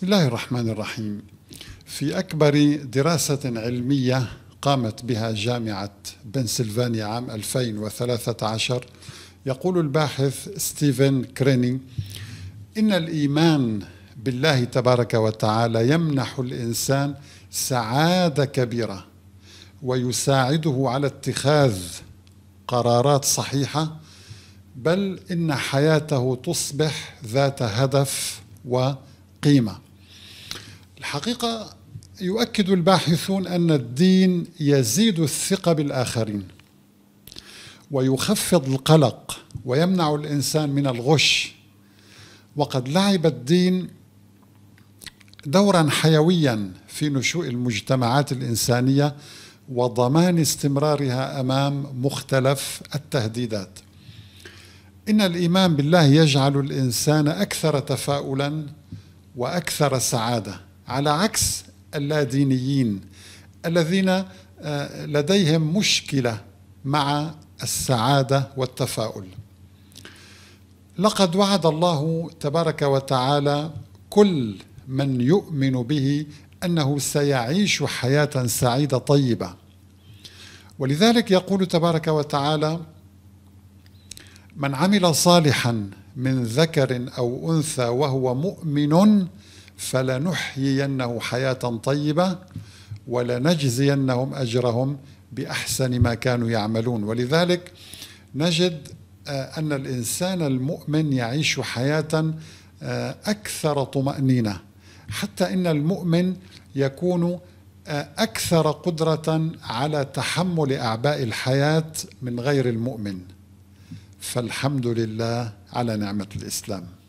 بسم الله الرحمن الرحيم في أكبر دراسة علمية قامت بها جامعة بنسلفانيا عام 2013 يقول الباحث ستيفن كريني إن الإيمان بالله تبارك وتعالى يمنح الإنسان سعادة كبيرة ويساعده على اتخاذ قرارات صحيحة بل إن حياته تصبح ذات هدف وقيمه الحقيقة يؤكد الباحثون أن الدين يزيد الثقة بالآخرين ويخفض القلق ويمنع الإنسان من الغش وقد لعب الدين دورا حيويا في نشوء المجتمعات الإنسانية وضمان استمرارها أمام مختلف التهديدات إن الإيمان بالله يجعل الإنسان أكثر تفاؤلا وأكثر سعادة على عكس اللادينيين الذين آه، لديهم مشكله مع السعاده والتفاؤل لقد وعد الله تبارك وتعالى كل من يؤمن به انه سيعيش حياه سعيده طيبه ولذلك يقول تبارك وتعالى من عمل صالحا من ذكر او انثى وهو مؤمن فلنحيينه حياة طيبة ولنجزينهم أجرهم بأحسن ما كانوا يعملون ولذلك نجد آه، أن الإنسان المؤمن يعيش حياة آه، أكثر طمأنينة حتى إن المؤمن يكون آه، أكثر قدرة على تحمل أعباء الحياة من غير المؤمن فالحمد لله على نعمة الإسلام